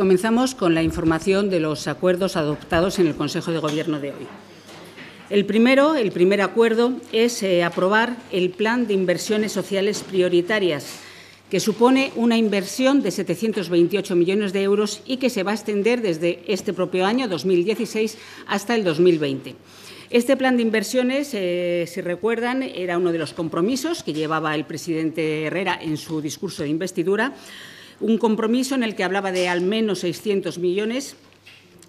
Comenzamos con la información de los acuerdos adoptados en el Consejo de Gobierno de hoy. El primero, el primer acuerdo, es eh, aprobar el Plan de Inversiones Sociales Prioritarias, que supone una inversión de 728 millones de euros y que se va a extender desde este propio año, 2016, hasta el 2020. Este plan de inversiones, eh, si recuerdan, era uno de los compromisos que llevaba el presidente Herrera en su discurso de investidura un compromiso en el que hablaba de al menos 600 millones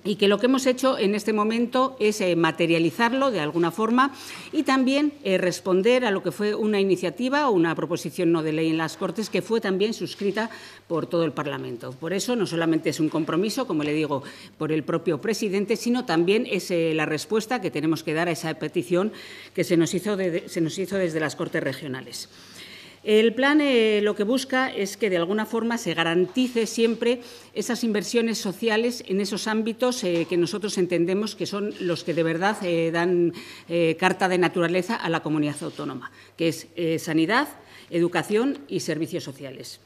y que lo que hemos hecho en este momento es eh, materializarlo de alguna forma y también eh, responder a lo que fue una iniciativa o una proposición no de ley en las Cortes que fue también suscrita por todo el Parlamento. Por eso no solamente es un compromiso, como le digo, por el propio presidente, sino también es eh, la respuesta que tenemos que dar a esa petición que se nos hizo, se nos hizo desde las Cortes regionales. El plan eh, lo que busca es que de alguna forma se garantice siempre esas inversiones sociales en esos ámbitos eh, que nosotros entendemos que son los que de verdad eh, dan carta de naturaleza a la comunidad autónoma, que es sanidad, educación y servicios sociales.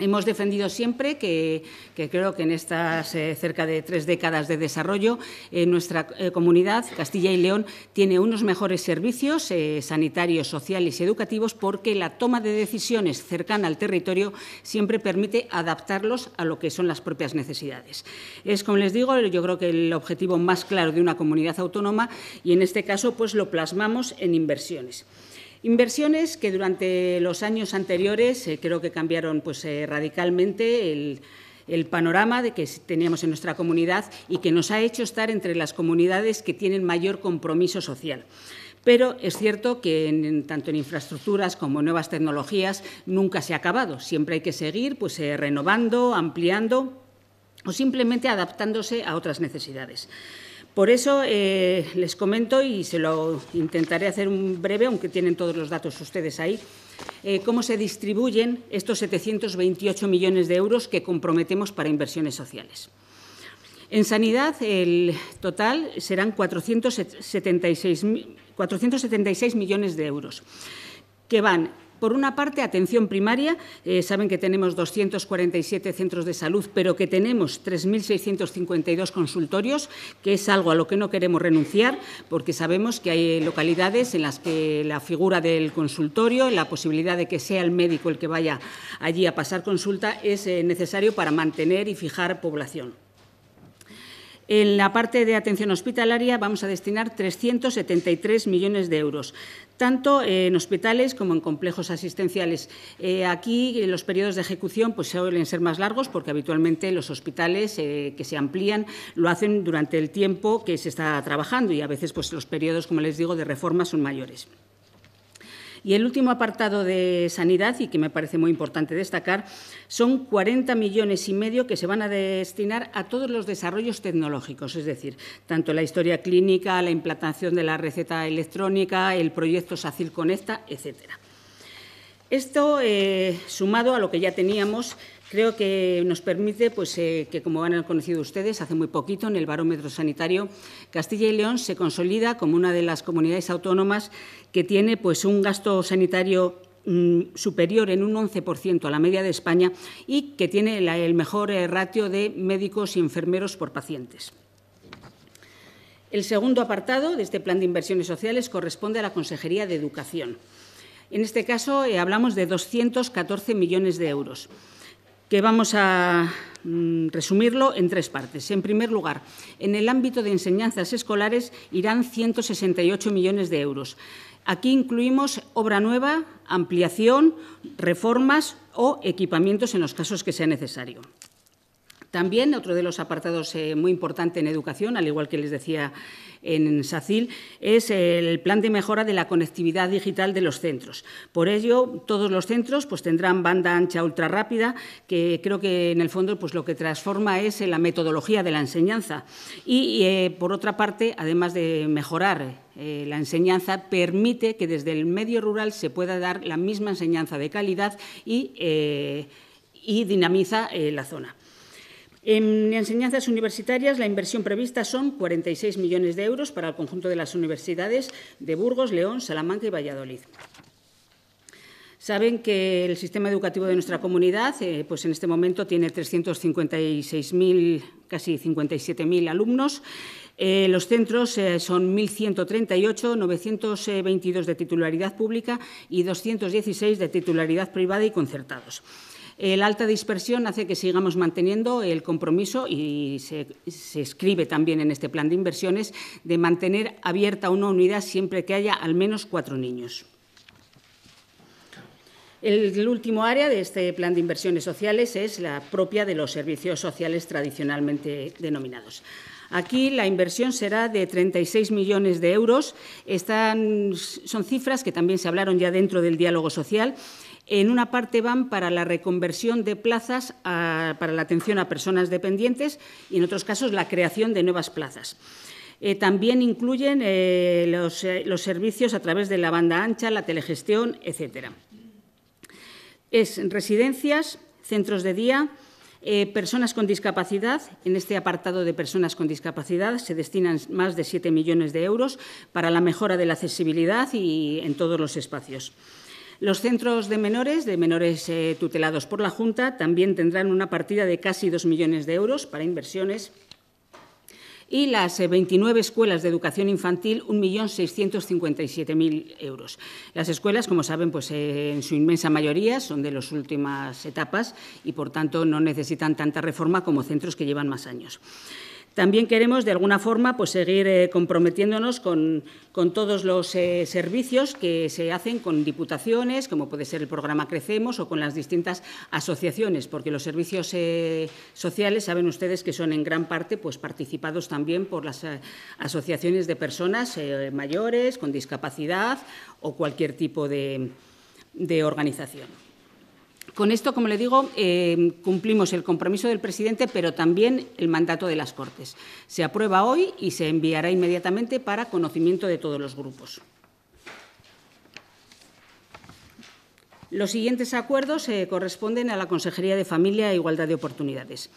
Hemos defendido siempre que, creo que en estas eh, cerca de tres décadas de desarrollo, eh, nuestra eh, comunidad, Castilla y León, tiene unos mejores servicios sanitarios, sociales y educativos porque la toma de decisiones cercana al territorio siempre permite adaptarlos a lo que son las propias necesidades. Es, como les digo, yo creo que el objetivo más claro de una comunidad autónoma y en este caso pues lo plasmamos en inversiones. Inversiones que durante los años anteriores eh, creo que cambiaron pues, eh, radicalmente el, panorama de que teníamos en nuestra comunidad y que nos ha hecho estar entre las comunidades que tienen mayor compromiso social. Pero es cierto que tanto en infraestructuras como en nuevas tecnologías nunca se ha acabado. Siempre hay que seguir pues, eh, renovando, ampliando o simplemente adaptándose a otras necesidades. Por eso eh, les comento y se lo intentaré hacer un breve, aunque tienen todos los datos ustedes ahí, eh, cómo se distribuyen estos 728 millones de euros que comprometemos para inversiones sociales. En sanidad, el total serán 476, 476 millones de euros, que van por una parte, atención primaria. Eh, saben que tenemos 247 centros de salud, pero que tenemos 3.652 consultorios, que es algo a lo que no queremos renunciar, porque sabemos que hay localidades en las que la figura del consultorio, la posibilidad de que sea el médico el que vaya allí a pasar consulta, es eh, necesario para mantener y fijar población. En la parte de atención hospitalaria vamos a destinar 373 millones de euros tanto eh, en hospitales como en complejos asistenciales. Eh, aquí eh, los periodos de ejecución pues, suelen ser más largos porque habitualmente los hospitales que se amplían lo hacen durante el tiempo que se está trabajando y a veces pues, los periodos, como les digo, de reforma son mayores. Y el último apartado de sanidad, y que me parece muy importante destacar, son 40 millones y medio que se van a destinar a todos los desarrollos tecnológicos, es decir, tanto la historia clínica, la implantación de la receta electrónica, el proyecto SACIL Conecta, etcétera. Esto, eh, sumado a lo que ya teníamos, Creo que nos permite pues, eh, que, como han conocido ustedes, hace muy poquito en el barómetro sanitario, Castilla y León se consolida como una de las comunidades autónomas que tiene pues, un gasto sanitario mm, superior en un 11% a la media de España y que tiene el mejor eh, ratio de médicos y enfermeros por pacientes. El segundo apartado de este plan de inversiones sociales corresponde a la Consejería de Educación. En este caso, eh, hablamos de 214 millones de euros que vamos a mm, resumirlo en tres partes. En primer lugar, en el ámbito de enseñanzas escolares irán 168 millones de euros. Aquí incluimos obra nueva, ampliación, reformas o equipamientos en los casos que sea necesario. También otro de los apartados eh, muy importante en educación, al igual que les decía en SACIL, es el plan de mejora de la conectividad digital de los centros. Por ello, todos los centros pues, tendrán banda ancha ultra rápida, que creo que en el fondo pues, lo que transforma es la metodología de la enseñanza. Y, eh, por otra parte, además de mejorar eh, la enseñanza, permite que desde el medio rural se pueda dar la misma enseñanza de calidad y dinamiza la zona. En enseñanzas universitarias, la inversión prevista son 46 millones de euros para el conjunto de las universidades de Burgos, León, Salamanca y Valladolid. Saben que el sistema educativo de nuestra comunidad, eh, pues en este momento tiene 356.000, casi 57.000 alumnos. Eh, los centros eh, son 1.138, 922 de titularidad pública y 216 de titularidad privada y concertados. El alta dispersión hace que sigamos manteniendo el compromiso y se, escribe también en este plan de inversiones de mantener abierta una unidad siempre que haya al menos cuatro niños. El, último área de este plan de inversiones sociales es la propia de los servicios sociales tradicionalmente denominados. Aquí la inversión será de 36 millones de euros. Están, son cifras que también se hablaron ya dentro del diálogo social en una parte van para la reconversión de plazas para la atención a personas dependientes y en otros casos la creación de nuevas plazas. Eh, también incluyen eh, eh, los, servicios a través de la banda ancha, la telegestión, etc. Es residencias, centros de día, personas con discapacidad. En este apartado de personas con discapacidad se destinan más de 7 millones de euros para la mejora de la accesibilidad en todos los espacios. Los centros de menores, de menores eh, tutelados por la Junta, también tendrán una partida de casi 2 millones de euros para inversiones y las 29 eh, escuelas de educación infantil 1.657.000 euros. Las escuelas, como saben, pues eh, en su inmensa mayoría son de las últimas etapas y, por tanto, no necesitan tanta reforma como centros que llevan más años. También queremos, de alguna forma, pues, seguir eh, comprometiéndonos con, todos los eh, servicios que se hacen con diputaciones, como puede ser el programa Crecemos o con las distintas asociaciones, porque los servicios eh, sociales saben ustedes que son en gran parte pues, participados también por las asociaciones de personas mayores, con discapacidad o cualquier tipo de organización. Con esto, como le digo, eh, cumplimos el compromiso del presidente, pero también el mandato de las Cortes. Se aprueba hoy y se enviará inmediatamente para conocimiento de todos los grupos. Los siguientes acuerdos eh, corresponden a la Consejería de Familia e Igualdad de Oportunidades.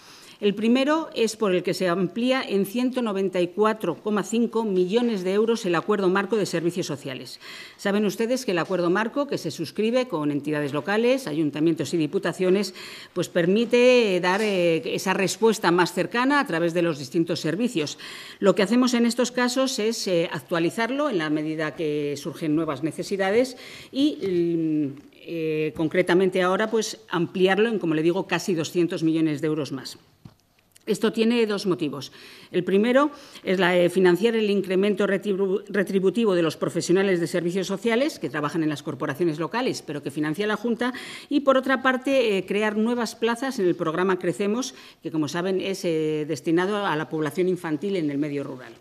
El primero es por el que se amplía en 194,5 millones de euros el acuerdo marco de servicios sociales. Saben ustedes que el acuerdo marco que se suscribe con entidades locales, ayuntamientos y diputaciones, pues permite dar eh, esa respuesta más cercana a través de los distintos servicios. Lo que hacemos en estos casos es eh, actualizarlo en la medida que surgen nuevas necesidades y mm, eh, concretamente ahora pues ampliarlo en como le digo casi 200 millones de euros más. Esto tiene dos motivos. El primero es eh, financiar el incremento retributivo de los profesionales de servicios sociales que trabajan en las corporaciones locales, pero que financia la Junta, y por otra parte eh, crear nuevas plazas en el programa Crecemos, que como saben es eh, destinado a la población infantil en el medio rural.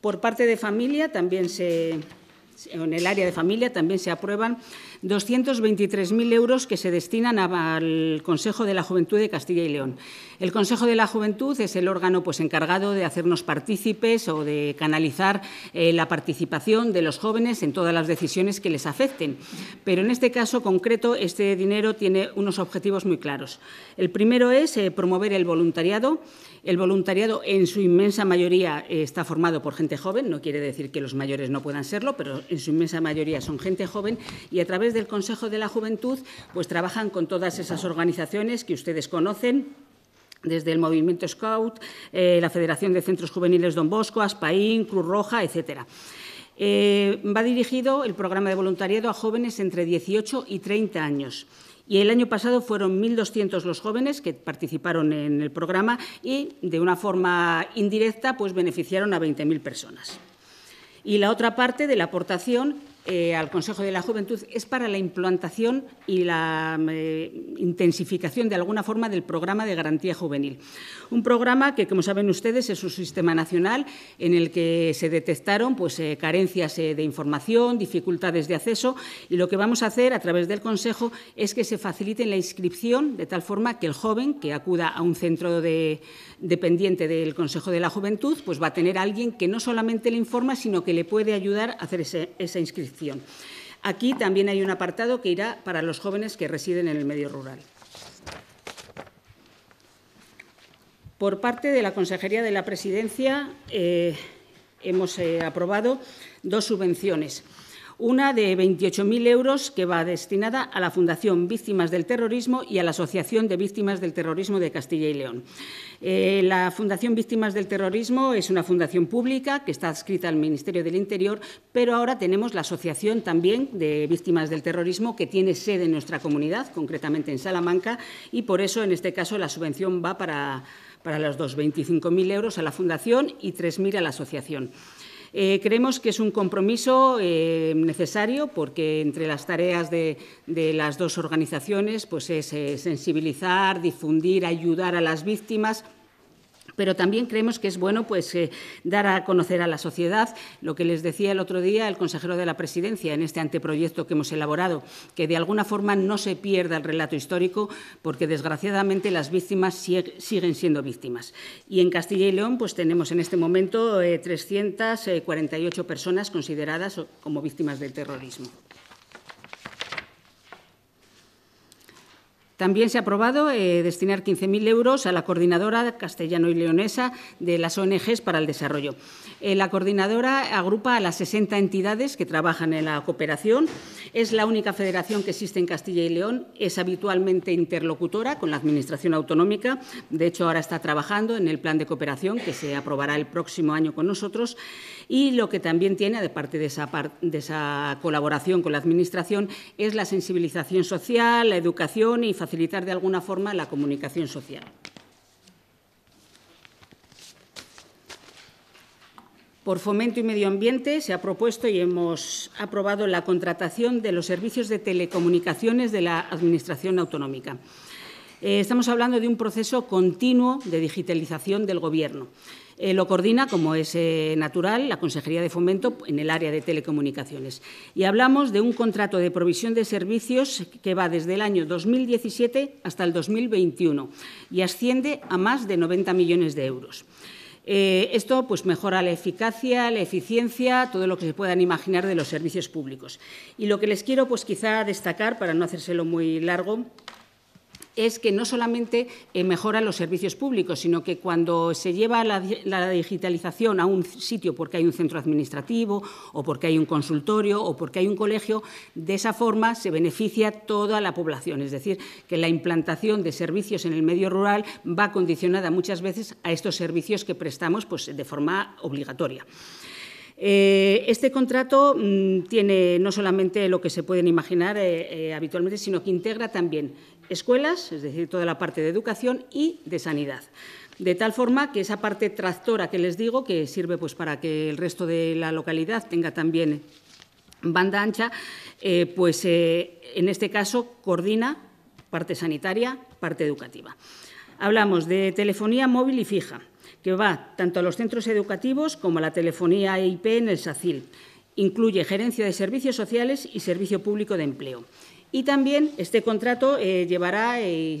Por parte de familia, también se, en el área de familia también se aprueban 223.000 euros que se destinan al Consejo de la Juventud de Castilla y León. El Consejo de la Juventud es el órgano pues, encargado de hacernos partícipes o de canalizar eh, la participación de los jóvenes en todas las decisiones que les afecten. Pero en este caso concreto, este dinero tiene unos objetivos muy claros. El primero es eh, promover el voluntariado. El voluntariado, en su inmensa mayoría, eh, está formado por gente joven. No quiere decir que los mayores no puedan serlo, pero en su inmensa mayoría son gente joven. Y a través del Consejo de la Juventud pues trabajan con todas esas organizaciones que ustedes conocen desde el Movimiento Scout, eh, la Federación de Centros Juveniles Don Bosco, Aspaín, Cruz Roja, etcétera. Eh, va dirigido el programa de voluntariado a jóvenes entre 18 y 30 años. Y el año pasado fueron 1.200 los jóvenes que participaron en el programa y, de una forma indirecta, pues beneficiaron a 20.000 personas. Y la otra parte de la aportación eh, al Consejo de la Juventud es para la implantación y la eh, intensificación de alguna forma del programa de garantía juvenil. Un programa que, como saben ustedes, es un sistema nacional en el que se detectaron pues, eh, carencias de información, dificultades de acceso y lo que vamos a hacer a través del Consejo es que se facilite la inscripción de tal forma que el joven que acuda a un centro dependiente del Consejo de la Juventud pues, va a tener a alguien que no solamente le informa, sino que le puede ayudar a hacer esa inscripción. Aquí también hay un apartado que irá para los jóvenes que residen en el medio rural. Por parte de la Consejería de la Presidencia eh, hemos eh, aprobado dos subvenciones una de 28.000 euros que va destinada a la Fundación Víctimas del Terrorismo y a la Asociación de Víctimas del Terrorismo de Castilla y León. Eh, la Fundación Víctimas del Terrorismo es una fundación pública que está adscrita al Ministerio del Interior, pero ahora tenemos la Asociación también de Víctimas del Terrorismo que tiene sede en nuestra comunidad, concretamente en Salamanca, y por eso en este caso la subvención va para, para los dos, 25.000 euros a la Fundación y 3.000 a la Asociación. Eh, creemos que es un compromiso eh, necesario porque entre las tareas de, de las dos organizaciones pues es eh, sensibilizar, difundir, ayudar a las víctimas pero también creemos que es bueno pues, eh, dar a conocer a la sociedad lo que les decía el otro día el consejero de la Presidencia en este anteproyecto que hemos elaborado, que de alguna forma no se pierda el relato histórico porque desgraciadamente las víctimas siguen siendo víctimas. Y en Castilla y León pues, tenemos en este momento 348 eh, eh, personas consideradas como víctimas del terrorismo. También se ha aprobado eh, destinar 15.000 euros a la coordinadora castellano y leonesa de las ONGs para el desarrollo. Eh, la coordinadora agrupa a las 60 entidades que trabajan en la cooperación. Es la única federación que existe en Castilla y León. Es habitualmente interlocutora con la Administración autonómica. De hecho, ahora está trabajando en el plan de cooperación que se aprobará el próximo año con nosotros. Y lo que también tiene, de parte de esa, de esa colaboración con la Administración, es la sensibilización social, la educación y facilitar de alguna forma la comunicación social. Por Fomento y Medio Ambiente se ha propuesto y hemos aprobado la contratación de los servicios de telecomunicaciones de la Administración Autonómica. Eh, estamos hablando de un proceso continuo de digitalización del Gobierno. Eh, lo coordina, como es eh, natural, la Consejería de Fomento en el área de telecomunicaciones. Y hablamos de un contrato de provisión de servicios que va desde el año 2017 hasta el 2021 y asciende a más de 90 millones de euros. esto pues, mejora la eficacia, la eficiencia, todo lo que se puedan imaginar de los servicios públicos. Y lo que les quiero pues, quizá destacar, para no hacérselo muy largo, es que no solamente eh, mejora los servicios públicos, sino que cuando se lleva la, digitalización a un sitio porque hay un centro administrativo o porque hay un consultorio o porque hay un colegio, de esa forma se beneficia toda la población. Es decir, que la implantación de servicios en el medio rural va condicionada muchas veces a estos servicios que prestamos pues, de forma obligatoria eh, este contrato mm, tiene no solamente lo que se pueden imaginar eh, habitualmente, sino que integra también escuelas, es decir, toda la parte de educación y de sanidad. De tal forma que esa parte tractora que les digo, que sirve pues para que el resto de la localidad tenga también banda ancha, eh, pues eh, en este caso coordina parte sanitaria, parte educativa. Hablamos de telefonía móvil y fija, que va tanto a los centros educativos como a la telefonía e IP en el SACIL. Incluye gerencia de servicios sociales y servicio público de empleo. Y también este contrato eh, llevará eh,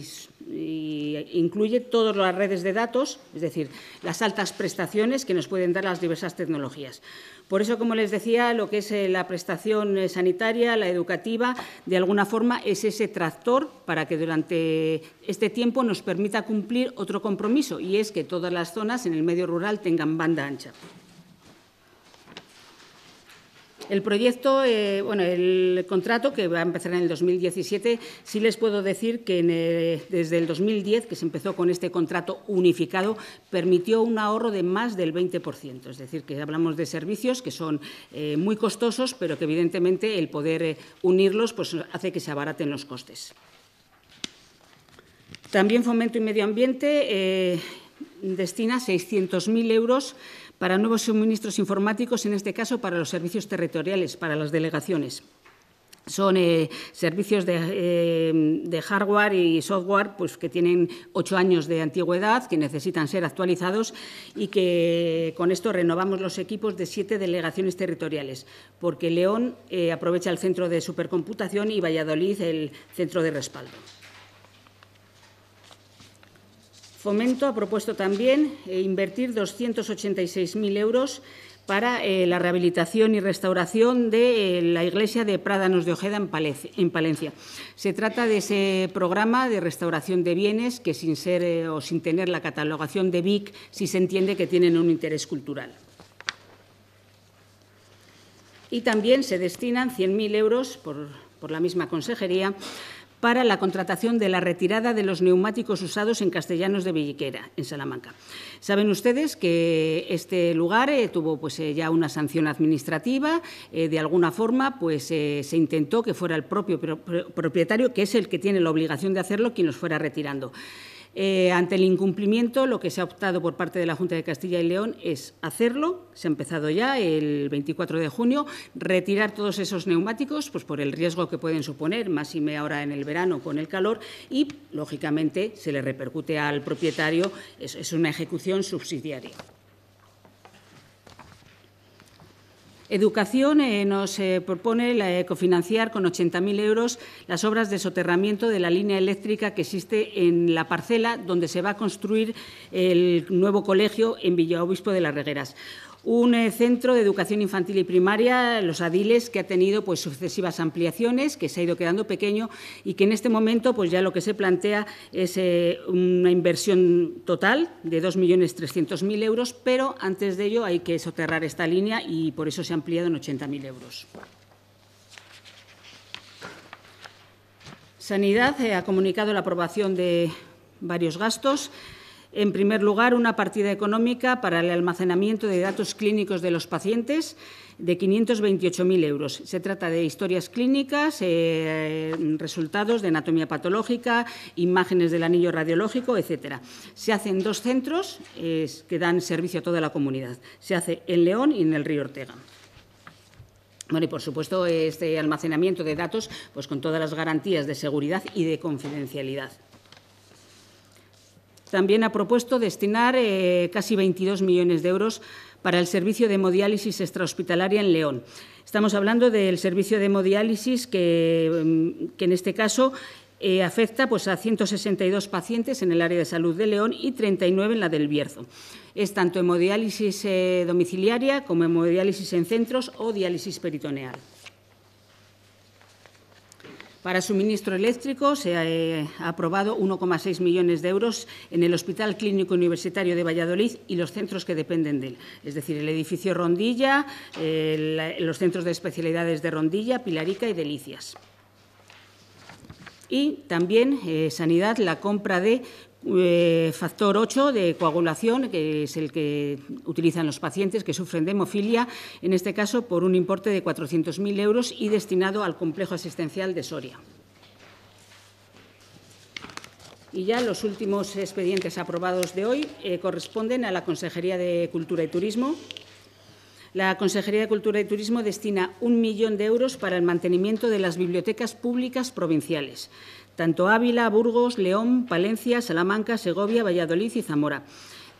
incluye todas las redes de datos, es decir, las altas prestaciones que nos pueden dar las diversas tecnologías. Por eso, como les decía, lo que es eh, la prestación sanitaria, la educativa, de alguna forma es ese tractor para que durante este tiempo nos permita cumplir otro compromiso, y es que todas las zonas en el medio rural tengan banda ancha. El proyecto, eh, bueno, el contrato que va a empezar en el 2017, sí les puedo decir que eh, desde el 2010, que se empezó con este contrato unificado, permitió un ahorro de más del 20%. Es decir, que hablamos de servicios que son eh, muy costosos, pero que evidentemente el poder unirlos pues, hace que se abaraten los costes. También Fomento y Medio Ambiente destina 600.000 euros para nuevos suministros informáticos, en este caso para los servicios territoriales, para las delegaciones. Son eh, servicios eh, de, hardware y software pues, que tienen ocho años de antigüedad, que necesitan ser actualizados y que con esto renovamos los equipos de siete delegaciones territoriales, porque León eh, aprovecha el centro de supercomputación y Valladolid el centro de respaldo. Fomento ha propuesto también eh, invertir 286.000 euros para eh, la rehabilitación y restauración de eh, la iglesia de Prádanos de Ojeda en, Palencia. Se trata de ese programa de restauración de bienes que sin ser o sin tener la catalogación de BIC sí se entiende que tienen un interés cultural. Y también se destinan 100.000 euros por la misma consejería para la contratación de la retirada de los neumáticos usados en Castellanos de Villiquera, en Salamanca. Saben ustedes que este lugar eh, tuvo pues, eh, ya una sanción administrativa. Eh, de alguna forma pues, se intentó que fuera el propio propietario, que es el que tiene la obligación de hacerlo, quien los fuera retirando. Eh, ante el incumplimiento, lo que se ha optado por parte de la Junta de Castilla y León es hacerlo, se ha empezado ya el 24 de junio, retirar todos esos neumáticos pues por el riesgo que pueden suponer, más y media hora en el verano con el calor, y, lógicamente, se le repercute al propietario, es una ejecución subsidiaria. Educación eh, nos eh, propone eh, cofinanciar con 80.000 euros las obras de soterramiento de la línea eléctrica que existe en la parcela donde se va a construir el nuevo colegio en Villaobispo de las Regueras un eh, centro de educación infantil y primaria, los Adiles, que ha tenido pues, sucesivas ampliaciones, que se ha ido quedando pequeño y que en este momento pues, ya lo que se plantea es eh, una inversión total de 2.300.000 euros, pero antes de ello hay que soterrar esta línea y por eso se ha ampliado en 80.000 euros. Sanidad eh, ha comunicado la aprobación de varios gastos. En primer lugar, una partida económica para el almacenamiento de datos clínicos de los pacientes de 528.000 euros. Se trata de historias clínicas, eh, resultados de anatomía patológica, imágenes del anillo radiológico, etcétera. Se hacen dos centros que dan servicio a toda la comunidad. Se hace en León y en el río Ortega. Bueno, y por supuesto, este almacenamiento de datos, pues con todas las garantías de seguridad y de confidencialidad también ha propuesto destinar eh, casi 22 millones de euros para el servicio de hemodiálisis extrahospitalaria en León. Estamos hablando del servicio de hemodiálisis que, mm, en este caso eh, afecta pues, a 162 pacientes en el área de salud de León y 39 en la del Bierzo. Es tanto hemodiálisis eh, domiciliaria como hemodiálisis en centros o diálisis peritoneal. Para suministro eléctrico se ha eh, aprobado 1,6 millones de euros en el Hospital Clínico Universitario de Valladolid y los centros que dependen de él, es decir, el edificio Rondilla, los centros de especialidades de Rondilla, Pilarica y Delicias. Y también eh, Sanidad, la compra de eh, factor 8 de coagulación, que es el que utilizan los pacientes que sufren de hemofilia, en este caso por un importe de 400.000 euros y destinado al complejo asistencial de Soria. Y ya los últimos expedientes aprobados de hoy eh, corresponden a la Consejería de Cultura y Turismo. La Consejería de Cultura y Turismo destina un millón de euros para el mantenimiento de las bibliotecas públicas provinciales tanto Ávila, Burgos, León, Palencia, Salamanca, Segovia, Valladolid y Zamora.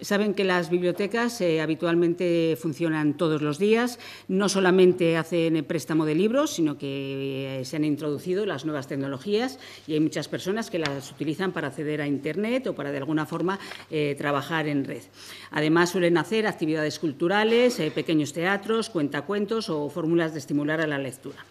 Saben que las bibliotecas eh, habitualmente funcionan todos los días, no solamente hacen préstamo de libros, sino que eh, se han introducido las nuevas tecnologías y hay muchas personas que las utilizan para acceder a Internet o para de alguna forma eh, trabajar en red. Además, suelen hacer actividades culturales, pequeños teatros, cuentacuentos o fórmulas de estimular a la lectura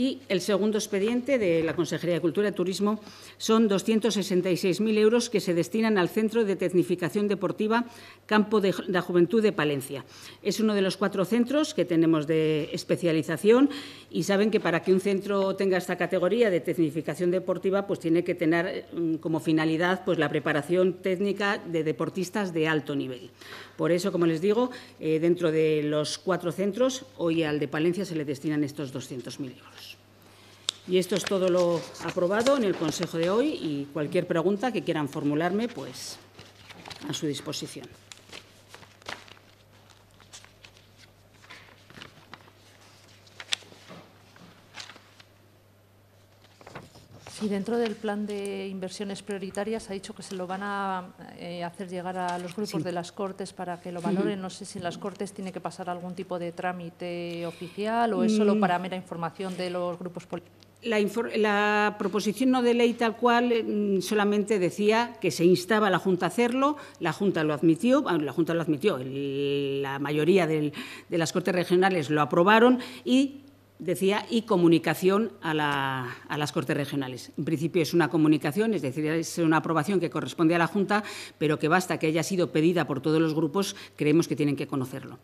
y el segundo expediente de la Consejería de Cultura y Turismo son 266.000 euros que se destinan al Centro de Tecnificación Deportiva Campo de la Juventud de Palencia. Es uno de los cuatro centros que tenemos de especialización y saben que para que un centro tenga esta categoría de tecnificación deportiva, pues tiene que tener mm, como finalidad pues, la preparación técnica de deportistas de alto nivel. Por eso, como les digo, eh, dentro de los cuatro centros, hoy al de Palencia se le destinan estos 200.000 euros. Y esto es todo lo aprobado en el Consejo de hoy y cualquier pregunta que quieran formularme, pues a su disposición. Si dentro del plan de inversiones prioritarias ha dicho que se lo van a eh, hacer llegar a los grupos de las Cortes para que lo valoren. No sé si en las Cortes tiene que pasar algún tipo de trámite oficial o es mm. solo para mera información de los grupos políticos. La, la, proposición no de ley tal cual eh, solamente decía que se instaba a la Junta a hacerlo, la Junta lo admitió, ah, la Junta lo admitió, la mayoría de las Cortes Regionales lo aprobaron y decía, y comunicación a, las Cortes Regionales. En principio es una comunicación, es decir, es una aprobación que corresponde a la Junta, pero que basta que haya sido pedida por todos los grupos, creemos que tienen que conocerlo.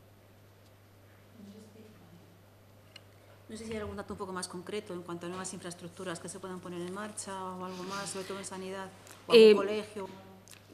No sé si hay algún dato un poco más concreto en cuanto a nuevas infraestructuras que se puedan poner en marcha o algo más, sobre todo en sanidad, o algún eh, colegio.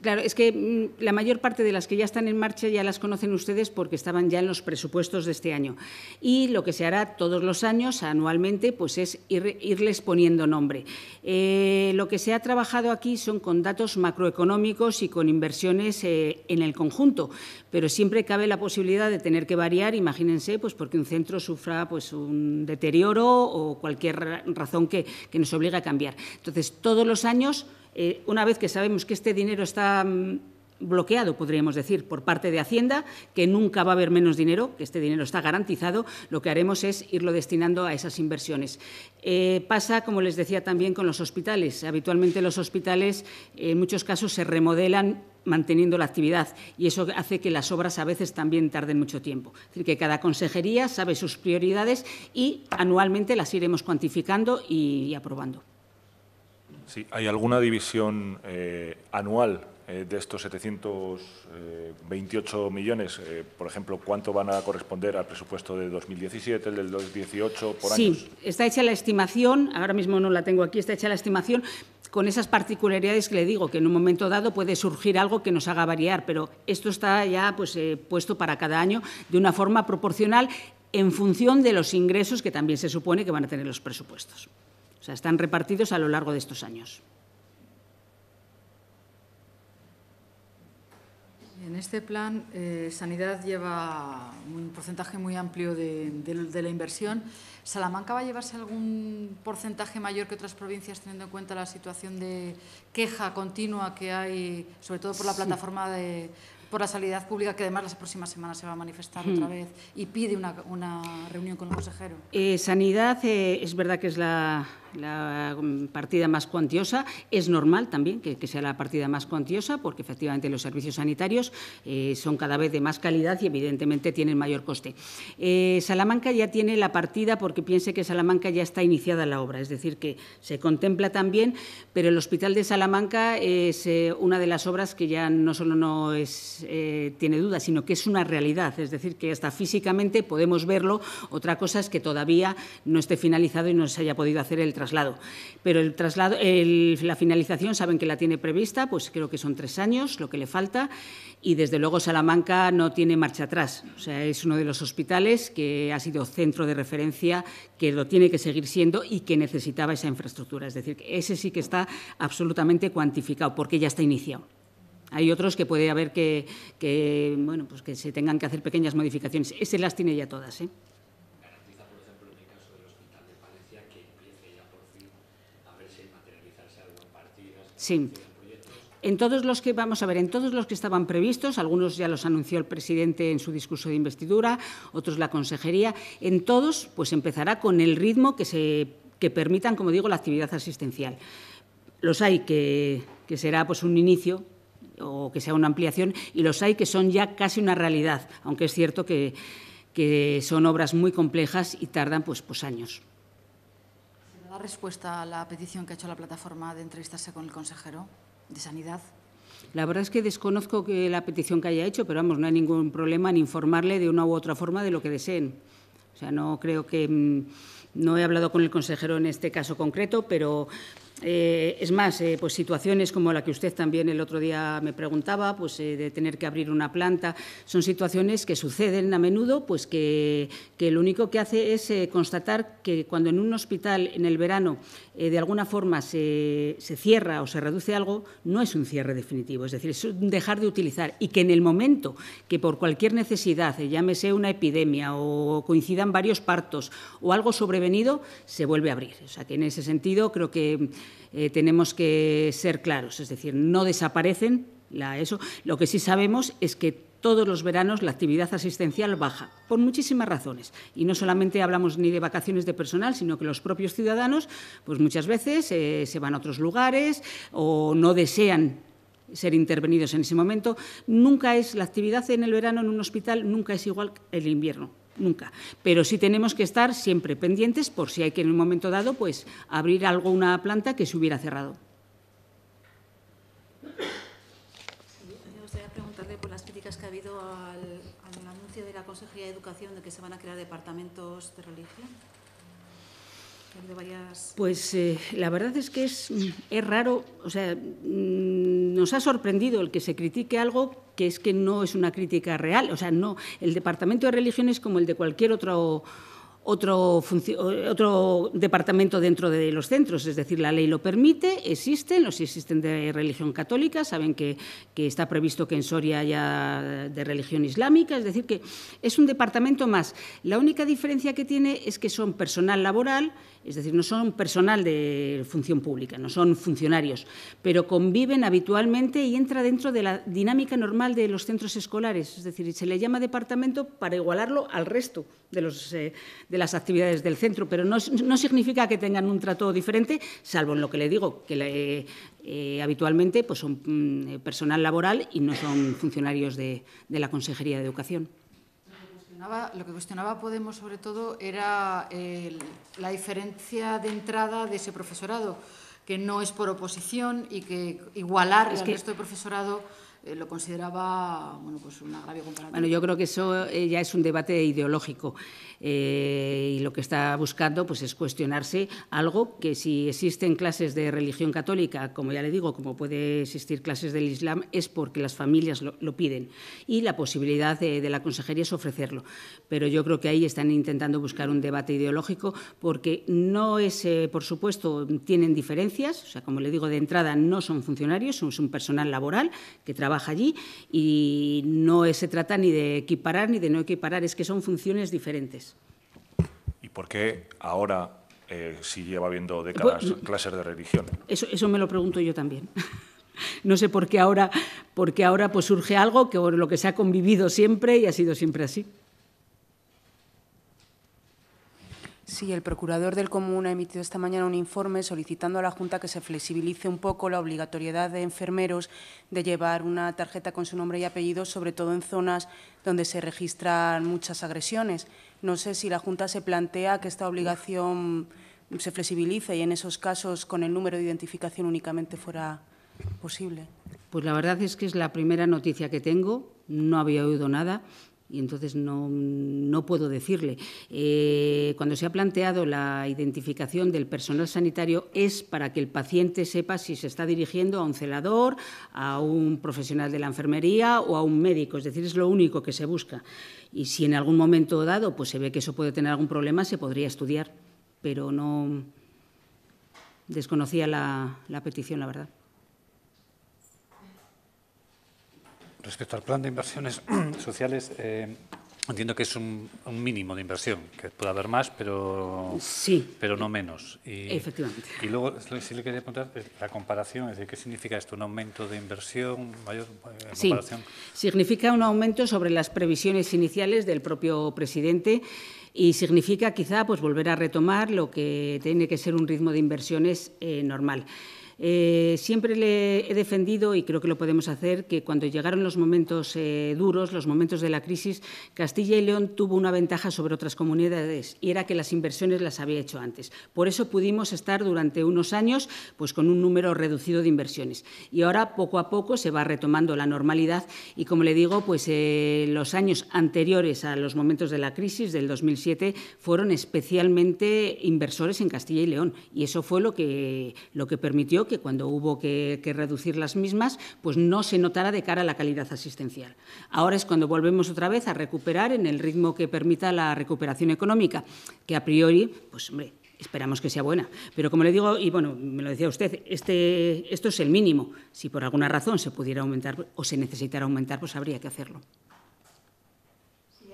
Claro, es que mm, la mayor parte de las que ya están en marcha ya las conocen ustedes porque estaban ya en los presupuestos de este año. Y lo que se hará todos los años, anualmente, pues es irles poniendo nombre. Eh, lo que se ha trabajado aquí son con datos macroeconómicos y con inversiones eh, en el conjunto, pero siempre cabe la posibilidad de tener que variar, imagínense, pues porque un centro sufra pues, un deterioro o cualquier razón que, nos obligue a cambiar. Entonces, todos los años eh, una vez que sabemos que este dinero está mm, bloqueado, podríamos decir, por parte de Hacienda, que nunca va a haber menos dinero, que este dinero está garantizado, lo que haremos es irlo destinando a esas inversiones. Eh, pasa, como les decía también, con los hospitales. Habitualmente los hospitales, en muchos casos, se remodelan manteniendo la actividad y eso hace que las obras a veces también tarden mucho tiempo. Es decir, que cada consejería sabe sus prioridades y anualmente las iremos cuantificando y aprobando hay alguna división eh, anual eh, de estos 728 eh, millones. por ejemplo, ¿cuánto van a corresponder al presupuesto de 2017, el del 2018, por años? Sí, está hecha la estimación, ahora mismo no la tengo aquí, está hecha la estimación con esas particularidades que le digo, que en un momento dado puede surgir algo que nos haga variar, pero esto está ya pues, puesto para cada año de una forma proporcional en función de los ingresos que también se supone que van a tener los presupuestos. O sea, están repartidos a lo largo de estos años. En este plan, eh, Sanidad lleva un porcentaje muy amplio de, la inversión. ¿Salamanca va a llevarse algún porcentaje mayor que otras provincias, teniendo en cuenta la situación de queja continua que hay, sobre todo por la plataforma de, por la sanidad pública, que además las próximas semanas se va a manifestar otra hmm. vez y pide una, reunión con el consejero? Eh, sanidad eh, es verdad que es la, la partida más cuantiosa. Es normal también que, sea la partida más cuantiosa porque efectivamente los servicios sanitarios eh, son cada vez de más calidad y evidentemente tienen mayor coste. Eh, Salamanca ya tiene la partida porque piense que Salamanca ya está iniciada la obra, es decir, que se contempla también, pero el Hospital de Salamanca es eh, una de las obras que ya no solo no es, tiene duda, sino que es una realidad, es decir, que hasta físicamente podemos verlo. Otra cosa es que todavía no esté finalizado y no se haya podido hacer el trabajo traslado. Pero el traslado, la finalización saben que la tiene prevista, pues creo que son tres años lo que le falta y desde luego Salamanca no tiene marcha atrás. O sea, es uno de los hospitales que ha sido centro de referencia, que lo tiene que seguir siendo y que necesitaba esa infraestructura. Es decir, ese sí que está absolutamente cuantificado porque ya está iniciado. Hay otros que puede haber que, bueno, pues que se tengan que hacer pequeñas modificaciones. Ese las tiene ya todas. ¿eh? Sí. En todos los que vamos a ver, en todos los que estaban previstos, algunos ya los anunció el presidente en su discurso de investidura, otros la consejería, en todos pues empezará con el ritmo que se permitan, como digo, la actividad asistencial. Los hay que, será pues un inicio o que sea una ampliación y los hay que son ya casi una realidad, aunque es cierto que, que son obras muy complejas y tardan pues, pues años. ¿La respuesta a la petición que ha hecho la plataforma de entrevistarse con el consejero de Sanidad? La verdad es que desconozco la petición que haya hecho, pero vamos, no hay ningún problema en informarle de una u otra forma de lo que deseen. O sea, no creo que mm, no he hablado con el consejero en este caso concreto, pero eh, es más, eh, pues situaciones como la que usted también el otro día me preguntaba, pues eh, de tener que abrir una planta, son situaciones que suceden a menudo, pues que, lo único que hace es constatar que cuando en un hospital en el verano de alguna forma se, se, cierra o se reduce algo, no es un cierre definitivo, es decir, es dejar de utilizar y que en el momento que por cualquier necesidad, llámese una epidemia o coincidan varios partos o algo sobrevenido, se vuelve a abrir. O sea que en ese sentido creo que eh, tenemos que ser claros, es decir, no desaparecen ESO. Lo que sí sabemos es que todos los veranos la actividad asistencial baja, por muchísimas razones. Y no solamente hablamos ni de vacaciones de personal, sino que los propios ciudadanos, pues muchas veces eh, se van a otros lugares o no desean ser intervenidos en ese momento. Nunca es la actividad en el verano en un hospital, nunca es igual el invierno nunca. Pero sí tenemos que estar siempre pendientes por si hay que en un momento dado pues abrir algo una planta que se hubiera cerrado. Me gustaría preguntarle por las críticas que ha habido al anuncio de la Consejería de Educación de que se van a crear departamentos de religión. Pues, pues eh, la verdad es que es, mm, raro, o sea, mm, nos ha sorprendido el que se critique algo que es que no es una crítica real, o sea, no, el Departamento de Religión es como el de cualquier otro otro, departamento dentro de los centros, es decir, la ley lo permite, existen, los existen de religión católica, saben que, que, está previsto que en Soria haya de religión islámica, es decir, que es un departamento más. La única diferencia que tiene es que son personal laboral es decir, no son personal de función pública, no son funcionarios, pero conviven habitualmente y entra dentro de la dinámica normal de los centros escolares. Es decir, se le llama departamento para igualarlo al resto de, eh, las actividades del centro, pero no, significa que tengan un trato diferente, salvo en lo que le digo, que eh, habitualmente pues, son mm, personal laboral y no son funcionarios de la Consejería de Educación lo que cuestionaba Podemos sobre todo era la diferencia de entrada de ese profesorado, que no es por oposición y que igualar es resto de profesorado eh, lo consideraba bueno, pues un Bueno, yo creo que eso eh, ya es un debate ideológico eh, y lo que está buscando pues, es cuestionarse algo que si existen clases de religión católica, como ya le digo, como puede existir clases del Islam, es porque las familias lo, piden y la posibilidad de, la consejería es ofrecerlo. Pero yo creo que ahí están intentando buscar un debate ideológico porque no es, por supuesto, tienen diferencias, o sea, como le digo de entrada, no son funcionarios, son, un personal laboral que trabaja allí y no se trata ni de equiparar ni de no equiparar, es que son funciones diferentes. ¿Y por qué ahora sigue eh, si lleva habiendo pues, décadas clases de religión? Eso, eso me lo pregunto yo también. no sé por qué ahora, porque ahora pues surge algo que lo que se ha convivido siempre y ha sido siempre así. Sí, el procurador del común ha emitido esta mañana un informe solicitando a la Junta que se flexibilice un poco la obligatoriedad de enfermeros de llevar una tarjeta con su nombre y apellido, sobre todo en zonas donde se registran muchas agresiones. No sé si la Junta se plantea que esta obligación se flexibilice y en esos casos con el número de identificación únicamente fuera posible. Pues la verdad es que es la primera noticia que tengo, no había oído nada y entonces no, puedo decirle. Eh, cuando se ha planteado la identificación del personal sanitario es para que el paciente sepa si se está dirigiendo a un celador, a un profesional de la enfermería o a un médico, es decir, es lo único que se busca. Y si en algún momento dado pues se ve que eso puede tener algún problema, se podría estudiar, pero no desconocía la petición, la verdad. Respecto al plan de inversiones sociales, eh, entiendo que es un, mínimo de inversión, que puede haber más, pero, pero no menos. Y, Efectivamente. Y luego, si le quería preguntar, la comparación, es decir, ¿qué significa esto? ¿Un aumento de inversión mayor eh, sí. Significa un aumento sobre las previsiones iniciales del propio presidente y significa quizá pues, volver a retomar lo que tiene que ser un ritmo de inversiones eh, normal. Eh, siempre le he defendido, y creo que lo podemos hacer, que cuando llegaron los momentos eh, duros, los momentos de la crisis, Castilla y León tuvo una ventaja sobre otras comunidades y era que las inversiones las había hecho antes. Por eso pudimos estar durante unos años pues, con un número reducido de inversiones. Y ahora, poco a poco, se va retomando la normalidad y, como le digo, pues, eh, los años anteriores a los momentos de la crisis del 2007 fueron especialmente inversores en Castilla y León. Y eso fue lo que, lo que permitió que que cuando hubo que, reducir las mismas, pues no se notara de cara a la calidad asistencial. Ahora es cuando volvemos otra vez a recuperar en el ritmo que permita la recuperación económica, que a priori, pues hombre, esperamos que sea buena. Pero como le digo, y bueno, me lo decía usted, este, esto es el mínimo. Si por alguna razón se pudiera aumentar o se necesitara aumentar, pues habría que hacerlo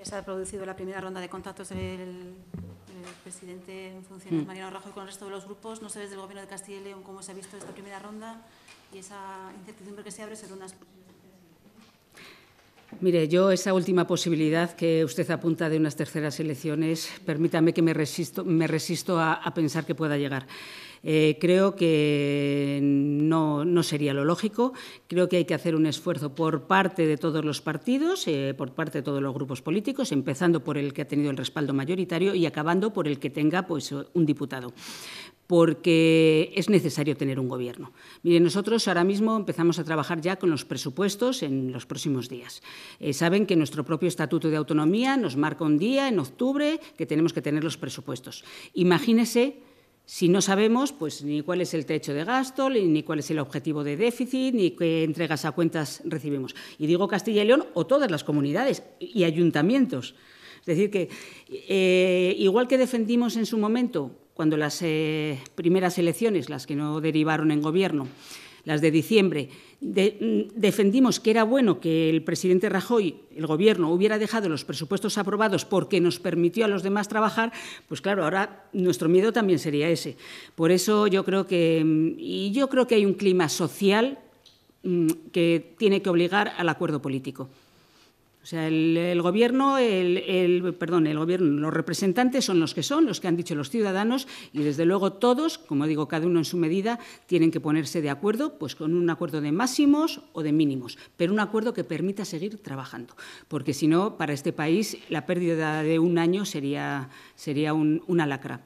se ha producido la primera ronda de contactos del presidente en funciones, mm. Mariano Rajoy, con el resto de los grupos. No sé desde el Gobierno de Castilla y León cómo se ha visto esta primera ronda y esa incertidumbre que se abre sobre unas. Mire, yo esa última posibilidad que usted apunta de unas terceras elecciones, permítame que me resisto, me resisto a pensar que pueda llegar. Eh, creo que no, sería lo lógico. Creo que hay que hacer un esfuerzo por parte de todos los partidos, eh, por parte de todos los grupos políticos, empezando por el que ha tenido el respaldo mayoritario y acabando por el que tenga pues, un diputado porque es necesario tener un gobierno. Mire, nosotros ahora mismo empezamos a trabajar ya con los presupuestos en los próximos días. Eh, saben que nuestro propio Estatuto de Autonomía nos marca un día, en octubre, que tenemos que tener los presupuestos. Imagínese si no sabemos pues, ni cuál es el techo de gasto, ni cuál es el objetivo de déficit, ni qué entregas a cuentas recibimos. Y digo Castilla y León o todas las comunidades y ayuntamientos. Es decir, que eh, igual que defendimos en su momento, cuando las eh, primeras elecciones, las que no derivaron en gobierno, las de diciembre, mm, defendimos que era bueno que el presidente Rajoy, el Gobierno, hubiera dejado los presupuestos aprobados porque nos permitió a los demás trabajar, pues claro, ahora nuestro miedo también sería ese. Por eso yo creo que, mm, y yo creo que hay un clima social mm, que tiene que obligar al acuerdo político. O sea, el, gobierno, el, perdón, el gobierno, los representantes son los que son, los que han dicho los ciudadanos, y desde luego todos, como digo, cada uno en su medida, tienen que ponerse de acuerdo, pues con un acuerdo de máximos o de mínimos, pero un acuerdo que permita seguir trabajando, porque si no, para este país la pérdida de un año sería, sería una lacra.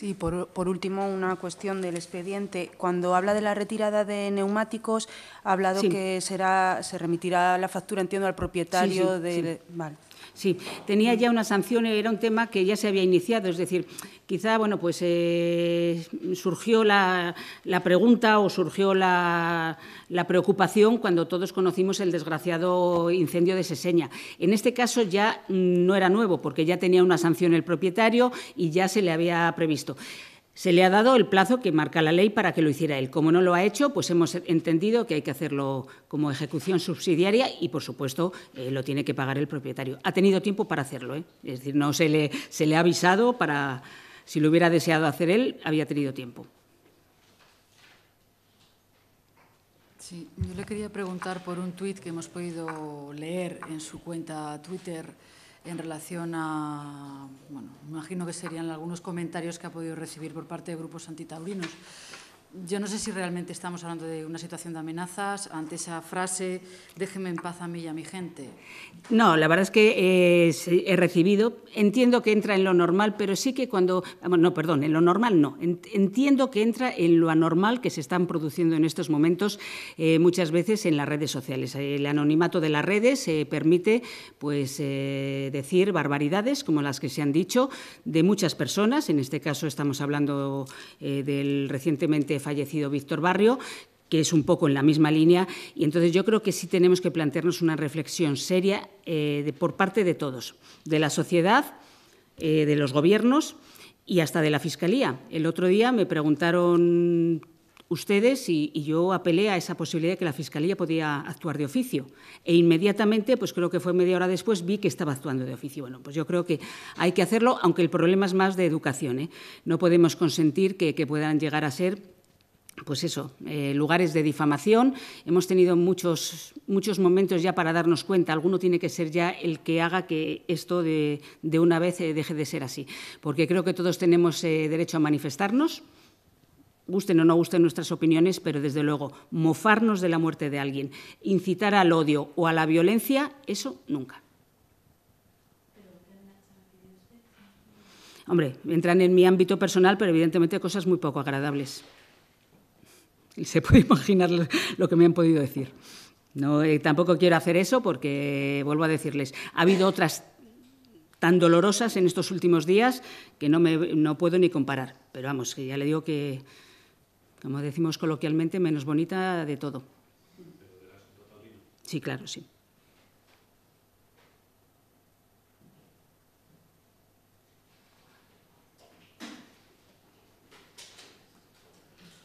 Sí, por, último, una cuestión del expediente. Cuando habla de la retirada de neumáticos, ha hablado que será, se remitirá la factura, entiendo, al propietario del. Sí, tenía ya una sanción, era un tema que ya se había iniciado, es decir, quizá, bueno, pues eh, surgió la, pregunta o surgió la, la, preocupación cuando todos conocimos el desgraciado incendio de Seseña. En este caso ya no era nuevo, porque ya tenía una sanción el propietario y ya se le había previsto. Se le ha dado el plazo que marca la ley para que lo hiciera él. Como no lo ha hecho, pues hemos entendido que hay que hacerlo como ejecución subsidiaria y, por supuesto, eh, lo tiene que pagar el propietario. Ha tenido tiempo para hacerlo, ¿eh? es decir, no se le, ha avisado para, si lo hubiera deseado hacer él, había tenido tiempo. Sí, yo le quería preguntar por un tuit que hemos podido leer en su cuenta Twitter en relación a, bueno, imagino que serían algunos comentarios que ha podido recibir por parte de grupos antitaurinos yo no sé si realmente estamos hablando de una situación de amenazas ante esa frase déjeme en paz a mí y a mi gente. No, la verdad es que eh, he recibido, entiendo que entra en lo normal, pero sí que cuando, ah, no, perdón, en lo normal no, entiendo que entra en lo anormal que se están produciendo en estos momentos eh, muchas veces en las redes sociales. El anonimato de las redes se eh, permite pues, decir barbaridades como las que se han dicho de muchas personas, en este caso estamos hablando del recientemente fallecido Víctor Barrio, que es un poco en la misma línea. Y entonces yo creo que sí tenemos que plantearnos una reflexión seria eh, de, por parte de todos, de la sociedad, eh, de los gobiernos y hasta de la Fiscalía. El otro día me preguntaron ustedes y, yo apelé a esa posibilidad de que la Fiscalía podía actuar de oficio. E inmediatamente, pues creo que fue media hora después, vi que estaba actuando de oficio. Bueno, pues yo creo que hay que hacerlo, aunque el problema es más de educación. ¿eh? No podemos consentir que, que puedan llegar a ser pues eso, eh, lugares de difamación. Hemos tenido muchos, muchos momentos ya para darnos cuenta. Alguno tiene que ser ya el que haga que esto de, una vez eh, deje de ser así. Porque creo que todos tenemos eh, derecho a manifestarnos, gusten o no gusten nuestras opiniones, pero desde luego mofarnos de la muerte de alguien, incitar al odio o a la violencia, eso nunca. Hombre, entran en mi ámbito personal, pero evidentemente cosas muy poco agradables se puede imaginar lo que me han podido decir. No, eh, tampoco quiero hacer eso porque, vuelvo a decirles, ha habido otras tan dolorosas en estos últimos días que no, me, no puedo ni comparar. Pero vamos, que ya le digo que, como decimos coloquialmente, menos bonita de todo. Sí, claro, sí.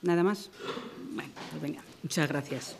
Nada más muchas gracias.